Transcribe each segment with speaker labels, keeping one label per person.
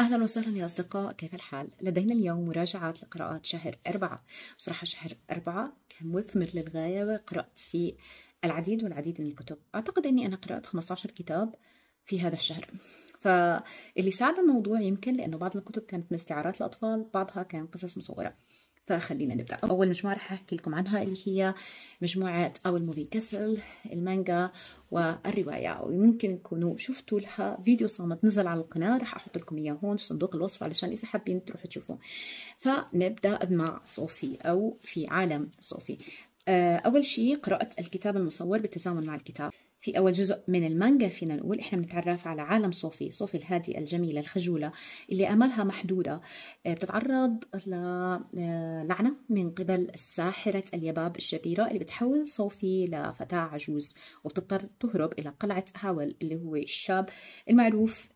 Speaker 1: أهلا وسهلا يا أصدقاء كيف الحال؟ لدينا اليوم مراجعة لقراءات شهر أربعة بصراحة شهر أربعة كان مثمر للغاية وقرأت فيه العديد والعديد من الكتب أعتقد أني أنا قرأت 15 كتاب في هذا الشهر فاللي ساعد الموضوع يمكن لأنه بعض الكتب كانت من استعارات الأطفال بعضها كان قصص مصورة فخلينا نبدأ أول مجموعة رح أحكي لكم عنها اللي هي مجموعة أول موفي كسل المانجا والرواية ويمكن تكونوا شفتوا لها فيديو صامت نزل على القناة رح أحط لكم إياه هون في صندوق الوصف علشان إذا حابين تروحوا تشوفوه فنبدأ مع صوفي أو في عالم صوفي آه، أول شيء قرأت الكتاب المصور بالتزامن مع الكتاب في أول جزء من المانجا فينا نقول إحنا بنتعرف على عالم صوفي صوفي الهادئة الجميلة الخجولة اللي أملها محدودة آه، بتتعرض للعنة آه، من قبل ساحرة اليباب الشريرة اللي بتحول صوفي لفتاة عجوز وبتضطر تهرب إلى قلعة هاول اللي هو الشاب المعروف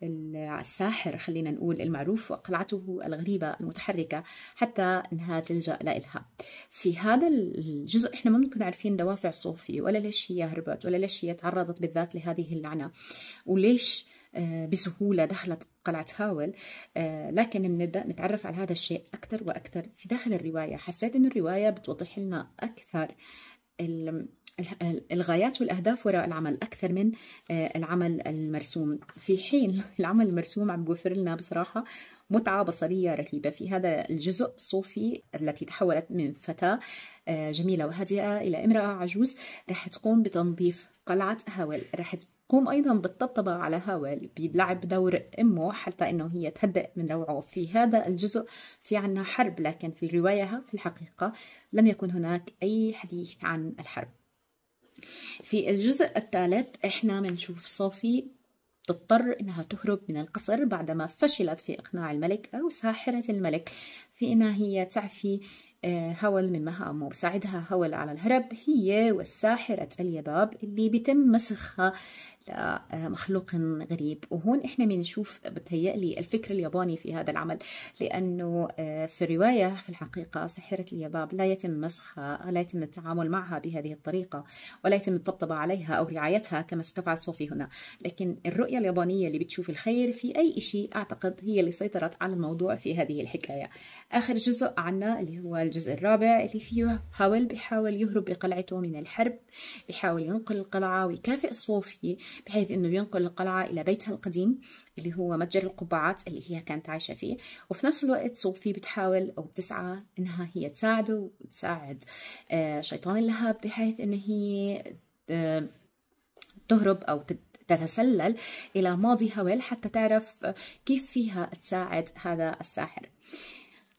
Speaker 1: الساحر خلينا نقول المعروف وقلعته الغريبة المتحركة حتى أنها تلجأ لإلها في هذا الجزء إحنا ما بنكون عارفين دوافع صوفي ولا ليش هي هربت ولا ليش هي تعرضت تعرضت بالذات لهذه اللعنة وليش آه، بسهولة دخلت قلعة هاول آه، لكن بنبدأ نتعرف على هذا الشيء أكثر وأكثر في داخل الرواية حسيت أن الرواية بتوضح لنا أكثر الغايات والأهداف وراء العمل أكثر من آه، العمل المرسوم في حين العمل المرسوم عم بيوفر لنا بصراحة متعة بصرية رهيبة في هذا الجزء الصوفي التي تحولت من فتاة آه، جميلة وهادئة إلى امرأة عجوز رح تقوم بتنظيف قلعة هاول رح تقوم أيضا بالطبطبة على هاول بلعب دور أمه حتى أنه هي تهدئ من روعه في هذا الجزء في عنا حرب لكن في الرواية في الحقيقة لم يكن هناك أي حديث عن الحرب في الجزء الثالث احنا بنشوف صوفي تضطر انها تهرب من القصر بعدما فشلت في اقناع الملك او ساحره الملك في انها هي تعفي آه، هول من مها أمه بساعدها هول على الهرب هي والساحرة اليباب اللي بيتم مسخها لمخلوق آه، غريب وهون إحنا بنشوف بتهيألي الفكر الياباني في هذا العمل لأنه آه، في الرواية في الحقيقة ساحرة اليباب لا يتم مسخها لا يتم التعامل معها بهذه الطريقة ولا يتم الطبطبة عليها أو رعايتها كما ستفعل صوفي هنا لكن الرؤية اليابانية اللي بتشوف الخير في أي شيء أعتقد هي اللي سيطرت على الموضوع في هذه الحكاية آخر جزء عنا اللي هو الجزء الرابع اللي فيه هاول بيحاول يهرب بقلعته من الحرب بيحاول ينقل القلعة ويكافئ صوفي بحيث انه ينقل القلعة الى بيتها القديم اللي هو متجر القبعات اللي هي كانت عايشة فيه وفي نفس الوقت صوفي بتحاول او بتسعى انها هي تساعده وتساعد آه، شيطان اللهب بحيث انه هي آه، تهرب او تتسلل إلى ماضي هويل حتى تعرف كيف فيها تساعد هذا الساحر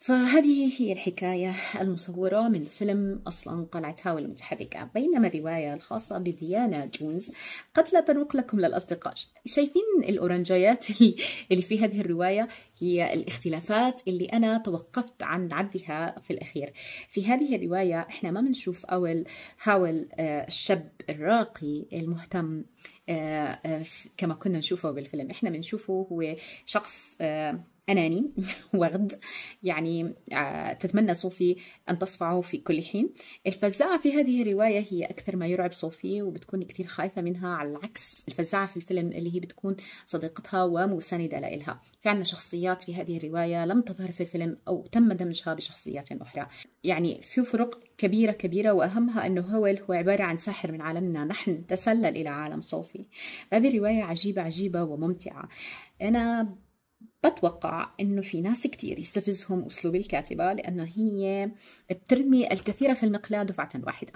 Speaker 1: فهذه هي الحكاية المصورة من فيلم أصلا قلعة قلعتها المتحركة بينما الرواية الخاصة بديانا جونز قد لا تروق لكم للأصدقاء شايفين الأورانجيات اللي في هذه الرواية هي الاختلافات اللي أنا توقفت عن عدها في الأخير في هذه الرواية إحنا ما بنشوف أول هاول آه، الشاب الراقي المهتم آه، آه، كما كنا نشوفه بالفيلم إحنا بنشوفه هو شخص أناني وغد يعني آه، تتمنى صوفي أن تصفعه في كل حين الفزاعة في هذه الرواية هي أكثر ما يرعب صوفي وبتكون كتير خايفة منها على العكس الفزاعة في الفيلم اللي هي بتكون صديقتها ومساندة لإلها في عنا شخصيات في هذه الرواية لم تظهر في الفيلم أو تم دمجها بشخصيات أخرى يعني في فرق كبيرة كبيرة وأهمها أنه هويل هو عبارة عن ساحر من عالمنا نحن تسلل إلى عالم صوفي هذه الرواية عجيبة عجيبة وممتعة أنا بتوقع انه في ناس كتير يستفزهم اسلوب الكاتبه لانه هي بترمي الكثير في المقلاه دفعه واحده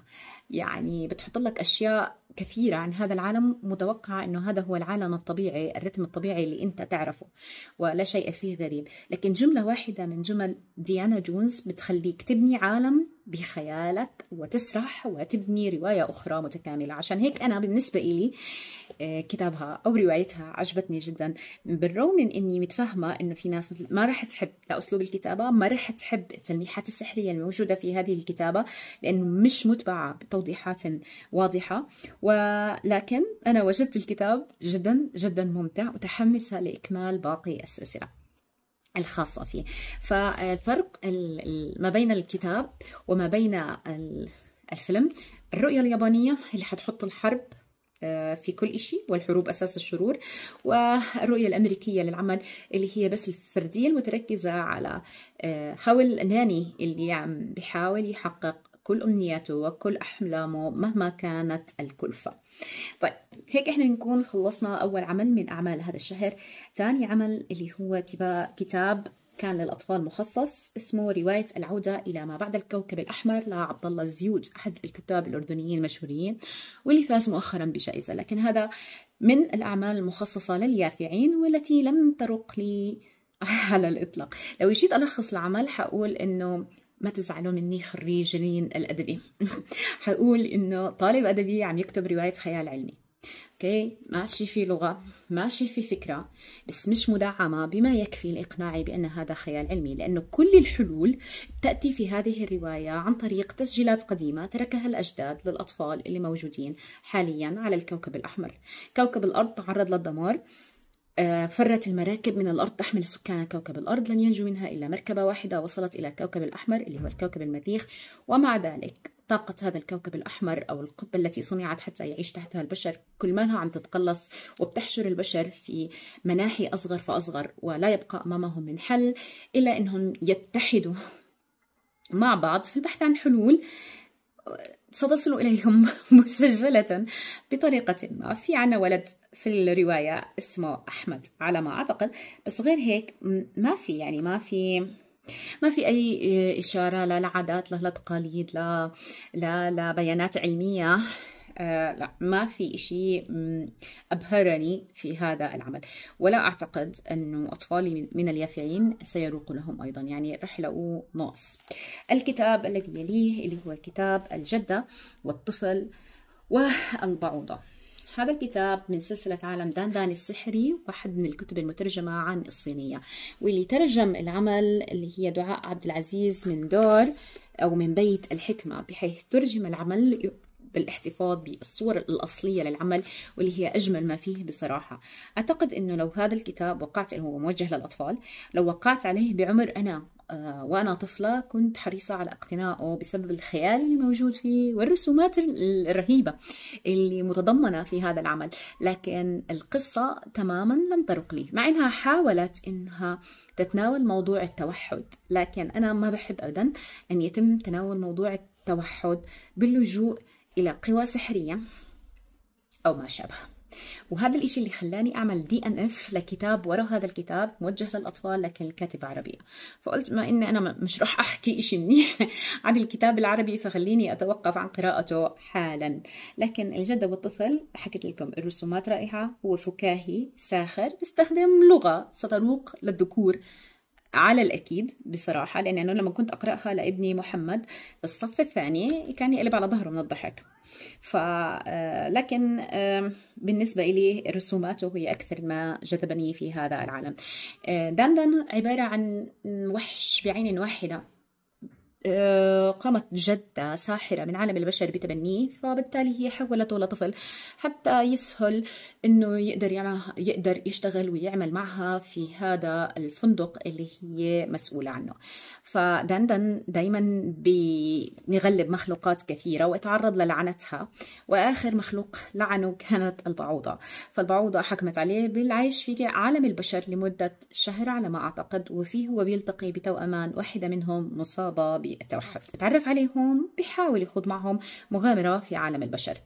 Speaker 1: يعني بتحط لك اشياء كثيره عن هذا العالم متوقعه انه هذا هو العالم الطبيعي الرتم الطبيعي اللي انت تعرفه ولا شيء فيه غريب لكن جمله واحده من جمل ديانا جونز بتخليك تبني عالم بخيالك وتسرح وتبني رواية أخرى متكاملة عشان هيك أنا بالنسبة إلي آه، كتابها أو روايتها عجبتني جدا بالرغم من أني متفهمة أنه في ناس ما رح تحب لأسلوب الكتابة ما رح تحب التلميحات السحرية الموجودة في هذه الكتابة لأنه مش متبعة بتوضيحات واضحة ولكن أنا وجدت الكتاب جدا جدا ممتع وتحمسة لإكمال باقي السلسلة الخاصة فيه ففرق ما بين الكتاب وما بين الفيلم الرؤية اليابانية اللي حتحط الحرب آه، في كل شيء والحروب أساس الشرور والرؤية الأمريكية للعمل اللي هي بس الفردية المتركزة على حول آه، ناني اللي عم يعني بحاول يحقق كل أمنياته وكل أحلامه مهما كانت الكلفة طيب هيك احنا بنكون خلصنا أول عمل من أعمال هذا الشهر ثاني عمل اللي هو كتاب كان للأطفال مخصص اسمه رواية العودة إلى ما بعد الكوكب الأحمر لعبد الله الزيوج أحد الكتاب الأردنيين المشهورين واللي فاز مؤخرا بجائزة لكن هذا من الأعمال المخصصة لليافعين والتي لم ترق لي على الإطلاق لو جيت ألخص العمل حقول إنه ما تزعلوا مني خريجين الأدبي حقول إنه طالب أدبي عم يكتب رواية خيال علمي اوكي ماشي في لغه ماشي في فكره بس مش مدعمه بما يكفي لاقناعي بان هذا خيال علمي لانه كل الحلول تاتي في هذه الروايه عن طريق تسجيلات قديمه تركها الاجداد للاطفال اللي موجودين حاليا على الكوكب الاحمر كوكب الارض تعرض للدمار آه، فرت المراكب من الأرض تحمل سكان كوكب الأرض لم ينجو منها إلا مركبة واحدة وصلت إلى الكوكب الأحمر اللي هو الكوكب المريخ ومع ذلك طاقة هذا الكوكب الأحمر أو القبة التي صنعت حتى يعيش تحتها البشر كل مالها عم تتقلص وبتحشر البشر في مناحي أصغر فأصغر ولا يبقى أمامهم من حل إلا أنهم يتحدوا مع بعض في البحث عن حلول ستصل إليهم مسجلة بطريقة ما في عنا ولد في الرواية اسمه أحمد على ما أعتقد بس غير هيك ما في يعني ما في ما في أي آه، إشارة لا لعادات لا لتقاليد لا لا لبيانات علمية آه، لا ما في شيء أبهرني في هذا العمل ولا أعتقد أن أطفالي من اليافعين سيروق لهم أيضا يعني رح يلاقوه ناقص الكتاب الذي يليه اللي هو كتاب الجدة والطفل والبعوضة هذا الكتاب من سلسلة عالم داندان السحري واحد من الكتب المترجمة عن الصينية واللي ترجم العمل اللي هي دعاء عبد العزيز من دور أو من بيت الحكمة بحيث ترجم العمل بالاحتفاظ بالصور الأصلية للعمل واللي هي أجمل ما فيه بصراحة أعتقد أنه لو هذا الكتاب وقعت هو موجه للأطفال لو وقعت عليه بعمر أنا آه، وأنا طفلة كنت حريصة على اقتنائه بسبب الخيال اللي موجود فيه والرسومات الرهيبة اللي متضمنة في هذا العمل لكن القصة تماما لم ترق لي مع أنها حاولت أنها تتناول موضوع التوحد لكن أنا ما بحب أبدا أن يتم تناول موضوع التوحد باللجوء إلى قوى سحرية أو ما شابه وهذا الإشي اللي خلاني أعمل دي أن إف لكتاب ورا هذا الكتاب موجه للأطفال لكن الكاتبة عربية فقلت ما إني أنا مش رح أحكي إشي منيح عن الكتاب العربي فخليني أتوقف عن قراءته حالا لكن الجدة والطفل حكيت لكم الرسومات رائعة هو فكاهي ساخر بيستخدم لغة ستروق للذكور على الأكيد بصراحة لاني أنا لما كنت أقرأها لابني محمد بالصف الثاني كان يقلب على ظهره من الضحك ف آه، لكن بالنسبة لي رسوماته هي أكثر ما جذبني في هذا العالم آه، دندن عبارة عن وحش بعين واحدة آه، قامت جدة ساحرة من عالم البشر بتبنيه فبالتالي هي حولته لطفل حتى يسهل انه يقدر يعمل يقدر يشتغل ويعمل معها في هذا الفندق اللي هي مسؤولة عنه فدندن دايما بنغلب مخلوقات كثيرة واتعرض للعنتها وآخر مخلوق لعنه كانت البعوضة فالبعوضة حكمت عليه بالعيش في عالم البشر لمدة شهر على ما أعتقد وفيه هو بيلتقي بتوأمان واحدة منهم مصابة بالتوحد تعرف عليهم بحاول يخوض معهم مغامرة في عالم البشر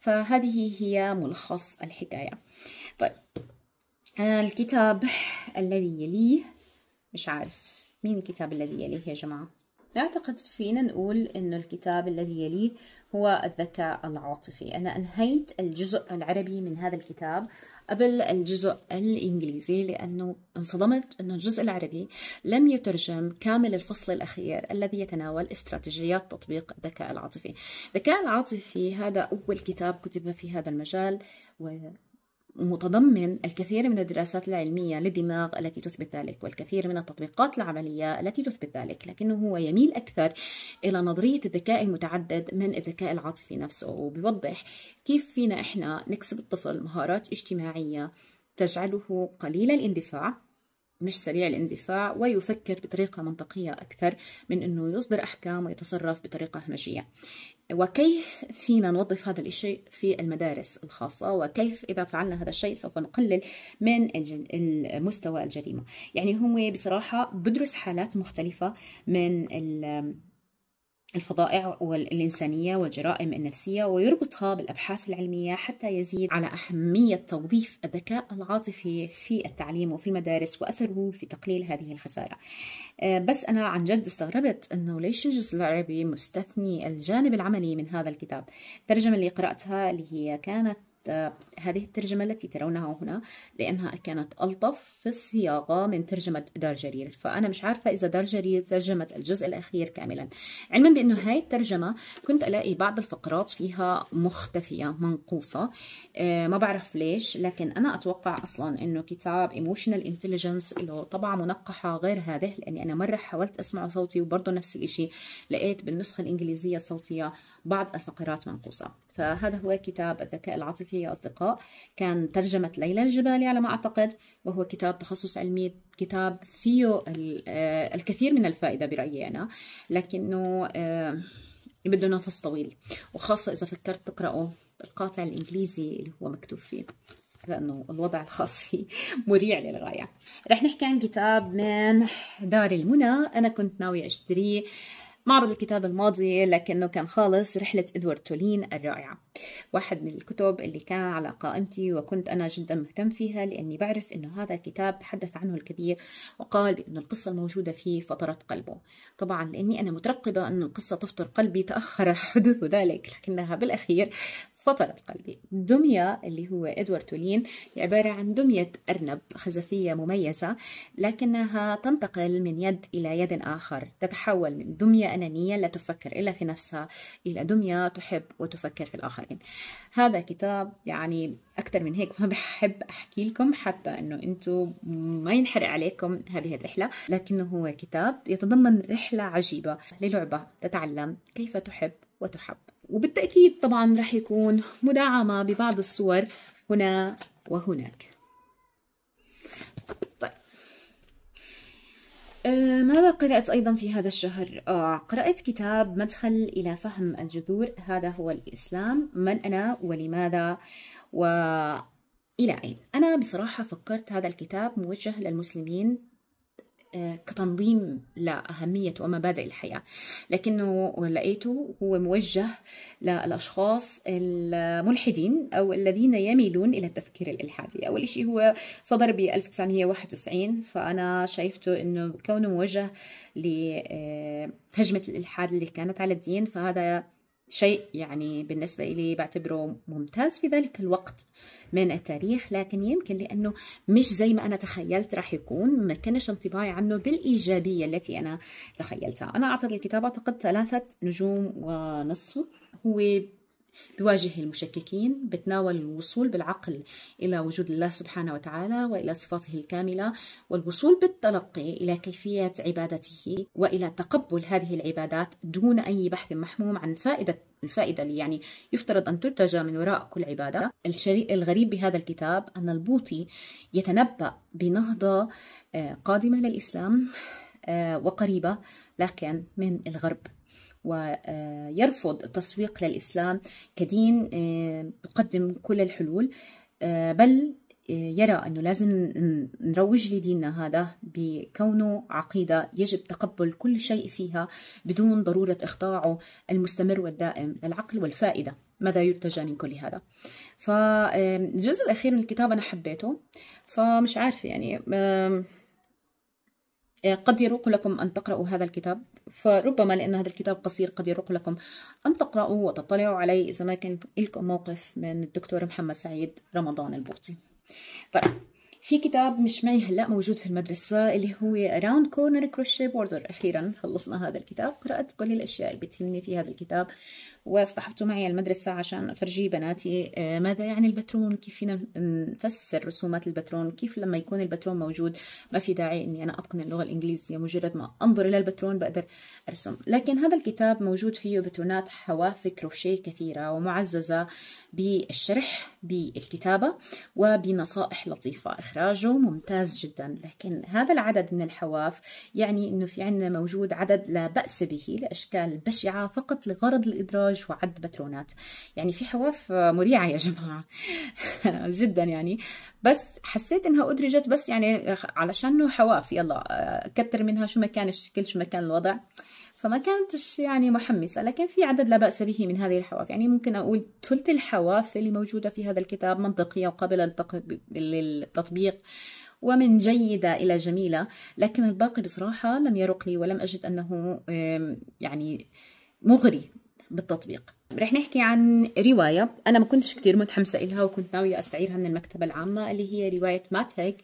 Speaker 1: فهذه هي ملخص الحكاية طيب آه، الكتاب الذي يليه مش عارف مين الكتاب الذي يليه يا جماعة؟ أعتقد فينا نقول أنه الكتاب الذي يليه هو الذكاء العاطفي أنا أنهيت الجزء العربي من هذا الكتاب قبل الجزء الإنجليزي لأنه انصدمت أنه الجزء العربي لم يترجم كامل الفصل الأخير الذي يتناول استراتيجيات تطبيق الذكاء العاطفي الذكاء العاطفي هذا أول كتاب كتب في هذا المجال و متضمن الكثير من الدراسات العلمية للدماغ التي تثبت ذلك والكثير من التطبيقات العملية التي تثبت ذلك لكنه هو يميل أكثر إلى نظرية الذكاء المتعدد من الذكاء العاطفي نفسه وبيوضح كيف فينا إحنا نكسب الطفل مهارات اجتماعية تجعله قليل الاندفاع مش سريع الاندفاع ويفكر بطريقة منطقية أكثر من أنه يصدر أحكام ويتصرف بطريقة همجية وكيف فينا نوظف هذا الشيء في المدارس الخاصة وكيف إذا فعلنا هذا الشيء سوف نقلل من مستوى الجريمة يعني هو بصراحة بدرس حالات مختلفة من الفضائع والإنسانية والجرائم النفسية ويربطها بالأبحاث العلمية حتى يزيد على أهمية توظيف الذكاء العاطفي في التعليم وفي المدارس وأثره في تقليل هذه الخسارة آه، بس أنا عن جد استغربت أنه ليش الجزء العربي مستثني الجانب العملي من هذا الكتاب الترجمة اللي قرأتها اللي هي كانت هذه الترجمة التي ترونها هنا لأنها كانت ألطف في الصياغة من ترجمة دار جرير فأنا مش عارفة إذا دار جرير ترجمت الجزء الأخير كاملا علما بأنه هاي الترجمة كنت ألاقي بعض الفقرات فيها مختفية منقوصة آه، ما بعرف ليش لكن أنا أتوقع أصلا أنه كتاب Emotional Intelligence له طبعة منقحة غير هذه لأني أنا مرة حاولت أسمع صوتي وبرضه نفس الإشي لقيت بالنسخة الإنجليزية الصوتية بعض الفقرات منقوصة فهذا هو كتاب الذكاء العاطفي يا أصدقاء كان ترجمة ليلى الجبالي على ما أعتقد وهو كتاب تخصص علمي كتاب فيه آه، الكثير من الفائدة برأيي أنا لكنه آه، بده نفس طويل وخاصة إذا فكرت تقرأه بالقاطع الإنجليزي اللي هو مكتوب فيه لأنه الوضع الخاص فيه مريع للغاية رح نحكي عن كتاب من دار المنى أنا كنت ناوية أشتريه معرض الكتاب الماضي لكنه كان خالص رحلة إدوارد تولين الرائعة واحد من الكتب اللي كان على قائمتي وكنت أنا جدا مهتم فيها لأني بعرف أنه هذا الكتاب تحدث عنه الكثير وقال بأن القصة الموجودة فيه فطرت قلبه طبعا لأني أنا مترقبة أن القصة تفطر قلبي تأخر حدوث ذلك لكنها بالأخير فطرت قلبي دمية اللي هو إدوارد تولين عبارة عن دمية أرنب خزفية مميزة لكنها تنتقل من يد إلى يد آخر تتحول من دمية أنانية لا تفكر إلا في نفسها إلى دمية تحب وتفكر في الآخرين هذا كتاب يعني أكثر من هيك ما بحب أحكي لكم حتى أنه أنتم ما ينحرق عليكم هذه الرحلة لكنه هو كتاب يتضمن رحلة عجيبة للعبة تتعلم كيف تحب وتحب وبالتأكيد طبعا رح يكون مدعمة ببعض الصور هنا وهناك طيب أه، ماذا قرأت أيضا في هذا الشهر؟ آه قرأت كتاب مدخل إلى فهم الجذور هذا هو الإسلام من أنا ولماذا وإلى أين؟ أنا بصراحة فكرت هذا الكتاب موجه للمسلمين آه، كتنظيم لأهمية ومبادئ الحياة لكنه لقيته هو موجه للأشخاص الملحدين أو الذين يميلون إلى التفكير الإلحادي أول شيء هو صدر ب 1991 فأنا شايفته أنه كونه موجه لهجمة آه، الإلحاد اللي كانت على الدين فهذا شيء يعني بالنسبة إلي بعتبره ممتاز في ذلك الوقت من التاريخ لكن يمكن لأنه مش زي ما أنا تخيلت راح يكون ما كانش انطباعي عنه بالإيجابية التي أنا تخيلتها أنا أعطيت الكتاب أعتقد ثلاثة نجوم ونصف هو بواجه المشككين بتناول الوصول بالعقل إلى وجود الله سبحانه وتعالى وإلى صفاته الكاملة والوصول بالتلقي إلى كيفية عبادته وإلى تقبل هذه العبادات دون أي بحث محموم عن فائدة الفائدة اللي يعني يفترض أن تنتج من وراء كل عبادة الغريب بهذا الكتاب أن البوطي يتنبأ بنهضة آه، قادمة للإسلام آه، وقريبة لكن من الغرب ويرفض التسويق للإسلام كدين آه، يقدم كل الحلول آه، بل آه، يرى أنه لازم نروج لديننا هذا بكونه عقيدة يجب تقبل كل شيء فيها بدون ضرورة إخضاعه المستمر والدائم للعقل والفائدة ماذا يرتجى من كل هذا فالجزء الأخير من الكتاب أنا حبيته فمش عارفة يعني قد يروق لكم أن تقرأوا هذا الكتاب فربما لأن هذا الكتاب قصير قد يرق لكم أن تقرأوا وتطلعوا عليه إذا ما كان لكم موقف من الدكتور محمد سعيد رمضان البوطي طيب في كتاب مش معي هلا موجود في المدرسة اللي هو Around Corner Crochet Border أخيرا خلصنا هذا الكتاب قرأت كل الأشياء اللي بتهمني في هذا الكتاب واصطحبته معي المدرسة عشان أفرجي بناتي آه، ماذا يعني البترون كيف فينا نفسر رسومات البترون كيف لما يكون البترون موجود ما في داعي إني أنا أتقن اللغة الإنجليزية مجرد ما أنظر إلى البترون بقدر أرسم لكن هذا الكتاب موجود فيه بترونات حواف كروشيه كثيرة ومعززة بالشرح بالكتابة وبنصائح لطيفة إخراجه ممتاز جدا لكن هذا العدد من الحواف يعني أنه في عندنا موجود عدد لا بأس به لأشكال بشعة فقط لغرض الإدراج وعد بترونات يعني في حواف مريعة يا جماعة جدا يعني بس حسيت أنها أدرجت بس يعني علشان حواف يلا آه، كتر منها شو ما كان الشكل شو ما كان الوضع فما كانتش يعني محمسة لكن في عدد لا بأس به من هذه الحواف يعني ممكن أقول ثلث الحواف اللي موجودة في هذا الكتاب منطقية وقابلة للتطبيق ومن جيدة إلى جميلة لكن الباقي بصراحة لم يرق لي ولم أجد أنه يعني مغري بالتطبيق رح نحكي عن رواية أنا ما كنتش كتير متحمسة إلها وكنت ناوية أستعيرها من المكتبة العامة اللي هي رواية مات هيك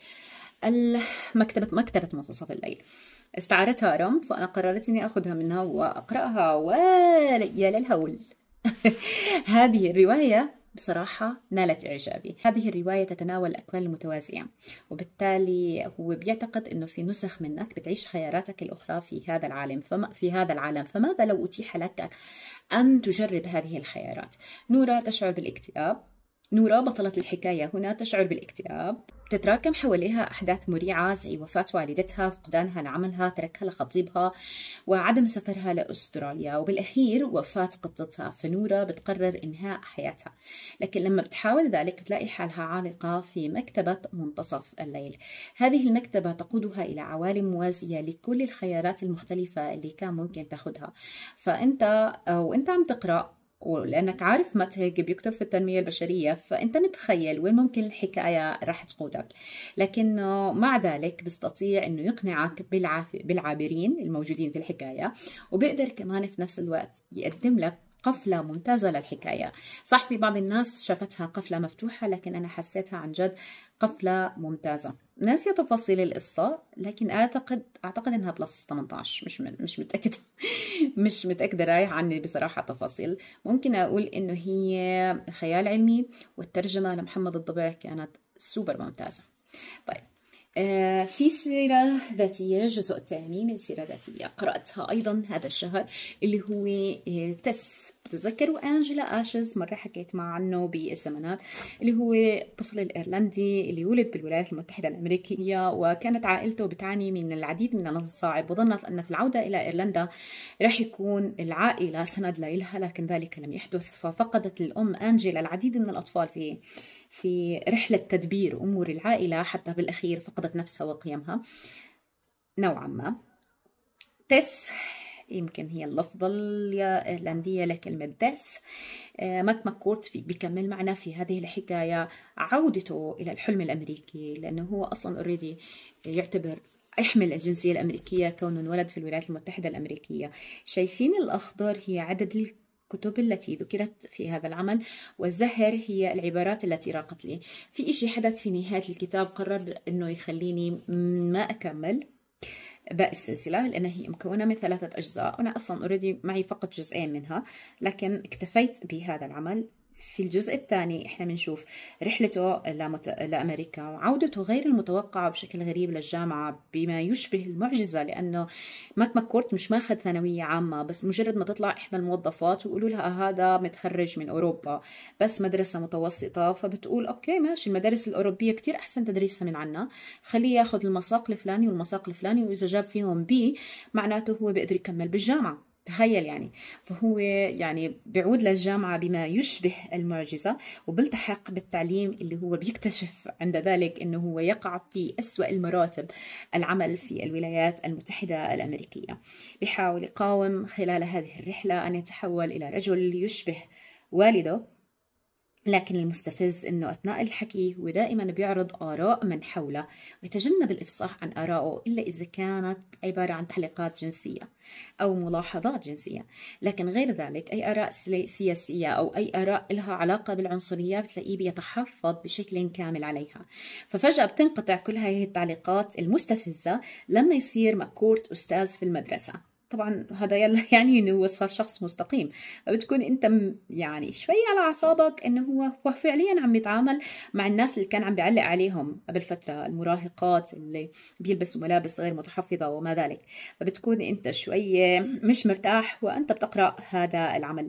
Speaker 1: مكتبة مكتبة منتصف الليل استعارتها رم فأنا قررت إني أخذها منها وأقرأها ويا للهول هذه الرواية بصراحة نالت إعجابي هذه الرواية تتناول الأكوان المتوازية وبالتالي هو بيعتقد أنه في نسخ منك بتعيش خياراتك الأخرى في هذا العالم فما في هذا العالم فماذا لو أتيح لك أن تجرب هذه الخيارات نورا تشعر بالاكتئاب نورا بطلة الحكاية هنا تشعر بالاكتئاب تتراكم حواليها أحداث مريعة زي وفاة والدتها فقدانها لعملها تركها لخطيبها وعدم سفرها لأستراليا وبالأخير وفاة قطتها فنورا بتقرر إنهاء حياتها لكن لما بتحاول ذلك بتلاقي حالها عالقة في مكتبة منتصف الليل هذه المكتبة تقودها إلى عوالم موازية لكل الخيارات المختلفة اللي كان ممكن تاخدها فأنت وأنت عم تقرأ ولأنك عارف مات هيك بيكتب في التنمية البشرية فأنت متخيل وين ممكن الحكاية راح تقودك لكنه مع ذلك بيستطيع أنه يقنعك بالعاف... بالعابرين الموجودين في الحكاية وبيقدر كمان في نفس الوقت يقدم لك قفلة ممتازة للحكاية صح في بعض الناس شافتها قفلة مفتوحة لكن أنا حسيتها عن جد قفلة ممتازة ناسية تفاصيل القصة لكن أعتقد أعتقد إنها بلس 18 مش من... مش متأكدة مش متأكدة رايح عني بصراحة تفاصيل ممكن أقول إنه هي خيال علمي والترجمة لمحمد الضبع كانت سوبر ممتازة طيب آه، في سيرة ذاتية جزء تاني من سيرة ذاتية قرأتها أيضا هذا الشهر اللي هو آه، تس تذكروا أنجلا آشز مرة حكيت معه عنه بالسمانات اللي هو الطفل الإيرلندي اللي ولد بالولايات المتحدة الأمريكية وكانت عائلته بتعاني من العديد من المصاعب وظنت أن في العودة إلى إيرلندا راح يكون العائلة سند لها لكن ذلك لم يحدث ففقدت الأم أنجلا العديد من الأطفال في في رحلة تدبير أمور العائلة حتى بالأخير فقد مراقبه نفسها وقيمها نوعا ما تس يمكن هي اللفظة الإيرلندية لكلمة آه، ديس ماك ماكورت في بيكمل معنا في هذه الحكاية عودته إلى الحلم الأمريكي لأنه هو أصلا أوريدي يعتبر يحمل الجنسية الأمريكية كونه انولد في الولايات المتحدة الأمريكية شايفين الأخضر هي عدد الكتب التي ذكرت في هذا العمل والزهر هي العبارات التي راقت لي في إشي حدث في نهاية الكتاب قرر أنه يخليني ما أكمل باقي السلسلة لأنها هي مكونة من ثلاثة أجزاء أنا أصلا أريد معي فقط جزئين منها لكن اكتفيت بهذا العمل في الجزء الثاني احنا بنشوف رحلته لمت... لامريكا وعودته غير المتوقعه بشكل غريب للجامعه بما يشبه المعجزه لانه ماك ماكورت مش ماخذ ثانويه عامه بس مجرد ما تطلع احدى الموظفات ويقولوا لها آه، هذا متخرج من اوروبا بس مدرسه متوسطه فبتقول اوكي ماشي المدارس الاوروبيه كتير احسن تدريسها من عنا خليه ياخذ المساق الفلاني والمساق الفلاني واذا جاب فيهم بي معناته هو بيقدر يكمل بالجامعه تخيل يعني فهو يعني بيعود للجامعة بما يشبه المعجزة وبيلتحق بالتعليم اللي هو بيكتشف عند ذلك أنه هو يقع في أسوأ المراتب العمل في الولايات المتحدة الأمريكية بيحاول يقاوم خلال هذه الرحلة أن يتحول إلى رجل يشبه والده لكن المستفز انه اثناء الحكي هو دائما بيعرض اراء من حوله ويتجنب الافصاح عن ارائه الا اذا كانت عباره عن تعليقات جنسيه او ملاحظات جنسيه، لكن غير ذلك اي اراء سياسيه او اي اراء لها علاقه بالعنصريه بتلاقيه بيتحفظ بشكل كامل عليها، ففجاه بتنقطع كل هذه التعليقات المستفزه لما يصير مكورت استاذ في المدرسه. طبعا هذا يلا يعني انه هو صار شخص مستقيم فبتكون انت يعني شوي على اعصابك انه هو هو فعليا عم يتعامل مع الناس اللي كان عم بيعلق عليهم قبل فتره المراهقات اللي بيلبسوا ملابس غير متحفظه وما ذلك فبتكون انت شوي مش مرتاح وانت بتقرا هذا العمل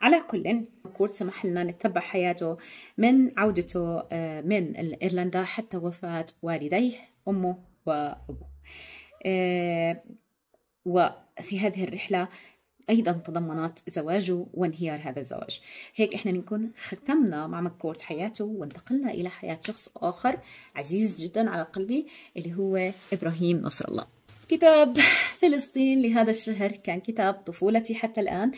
Speaker 1: على كل كورت سمح لنا نتبع حياته من عودته آه، من ايرلندا حتى وفاه والديه امه وابوه آه، وفي هذه الرحلة أيضا تضمنت زواجه وانهيار هذا الزواج هيك إحنا بنكون ختمنا مع مكورت حياته وانتقلنا إلى حياة شخص آخر عزيز جدا على قلبي اللي هو إبراهيم نصر الله كتاب فلسطين لهذا الشهر كان كتاب طفولتي حتى الآن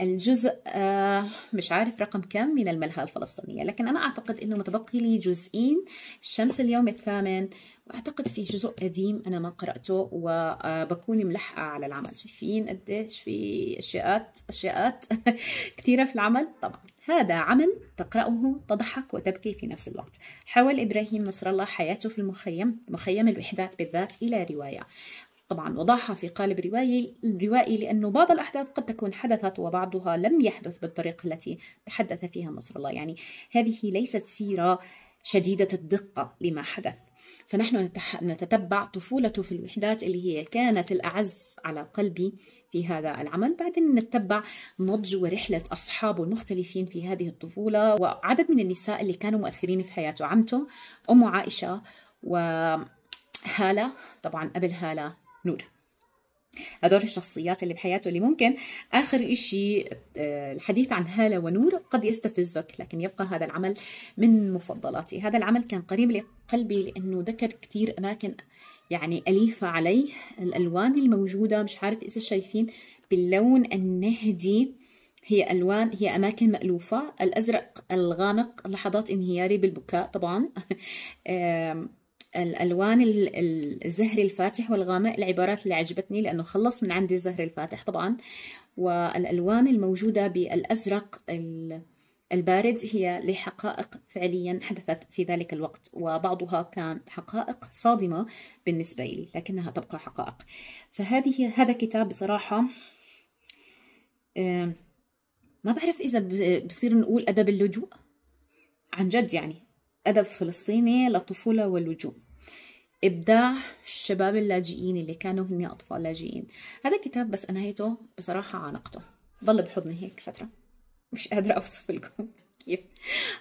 Speaker 1: الجزء آه، مش عارف رقم كم من الملهى الفلسطينية لكن أنا أعتقد أنه متبقي لي جزئين شمس اليوم الثامن وأعتقد في جزء قديم أنا ما قرأته وبكون آه، ملحقة على العمل شايفين قديش في أشياءات أشياءات كثيرة في العمل طبعا هذا عمل تقرأه تضحك وتبكي في نفس الوقت حول إبراهيم نصر الله حياته في المخيم مخيم الوحدات بالذات إلى رواية طبعا وضعها في قالب روائي روائي لأنه بعض الأحداث قد تكون حدثت وبعضها لم يحدث بالطريقة التي تحدث فيها نصر الله يعني هذه ليست سيرة شديدة الدقة لما حدث فنحن نتتبع طفولته في الوحدات اللي هي كانت الأعز على قلبي في هذا العمل بعدين نتبع نضج ورحلة أصحابه المختلفين في هذه الطفولة وعدد من النساء اللي كانوا مؤثرين في حياته عمته أم عائشة وهالة طبعا قبل هالة نور هدول الشخصيات اللي بحياته اللي ممكن آخر إشي آه، الحديث عن هالة ونور قد يستفزك لكن يبقى هذا العمل من مفضلاتي هذا العمل كان قريب لقلبي لأنه ذكر كتير أماكن يعني أليفة علي الألوان الموجودة مش عارف إذا شايفين باللون النهدي هي ألوان هي أماكن مألوفة الأزرق الغامق لحظات انهياري بالبكاء طبعا الألوان الزهري الفاتح والغامق العبارات اللي عجبتني لأنه خلص من عندي الزهري الفاتح طبعا والألوان الموجودة بالأزرق البارد هي لحقائق فعليا حدثت في ذلك الوقت وبعضها كان حقائق صادمة بالنسبة لي لكنها تبقى حقائق فهذه هذا كتاب بصراحة ما بعرف إذا بصير نقول أدب اللجوء عن جد يعني أدب فلسطيني للطفولة واللجوء إبداع الشباب اللاجئين اللي كانوا هن أطفال لاجئين هذا كتاب بس أنهيته بصراحة عانقته ضل بحضني هيك فترة مش قادرة أوصف لكم كيف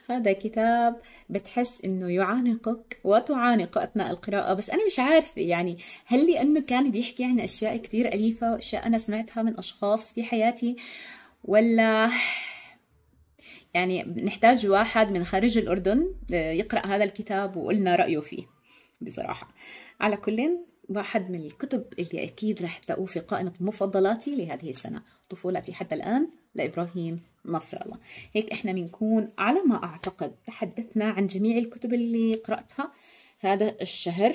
Speaker 1: هذا كتاب بتحس انه يعانقك وتعانق اثناء القراءه بس انا مش عارفه يعني هل لانه كان بيحكي عن اشياء كثير اليفه واشياء انا سمعتها من اشخاص في حياتي ولا يعني نحتاج واحد من خارج الأردن آه، يقرأ هذا الكتاب وقلنا رأيه فيه بصراحة على كل واحد من الكتب اللي أكيد راح تلاقوه في قائمة مفضلاتي لهذه السنة طفولتي حتى الآن لإبراهيم نصر الله هيك إحنا بنكون على ما أعتقد تحدثنا عن جميع الكتب اللي قرأتها هذا الشهر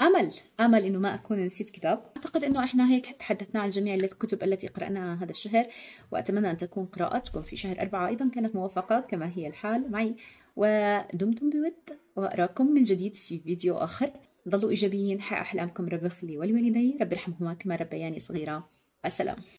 Speaker 1: امل امل انه ما اكون نسيت كتاب اعتقد انه احنا هيك تحدثنا عن جميع الكتب التي قراناها هذا الشهر واتمنى ان تكون قراءتكم في شهر أربعة ايضا كانت موفقه كما هي الحال معي ودمتم بود واراكم من جديد في فيديو اخر ظلوا ايجابيين حق احلامكم رب اغفر لي والوالدي رب ارحمهما كما ربياني صغيره السلام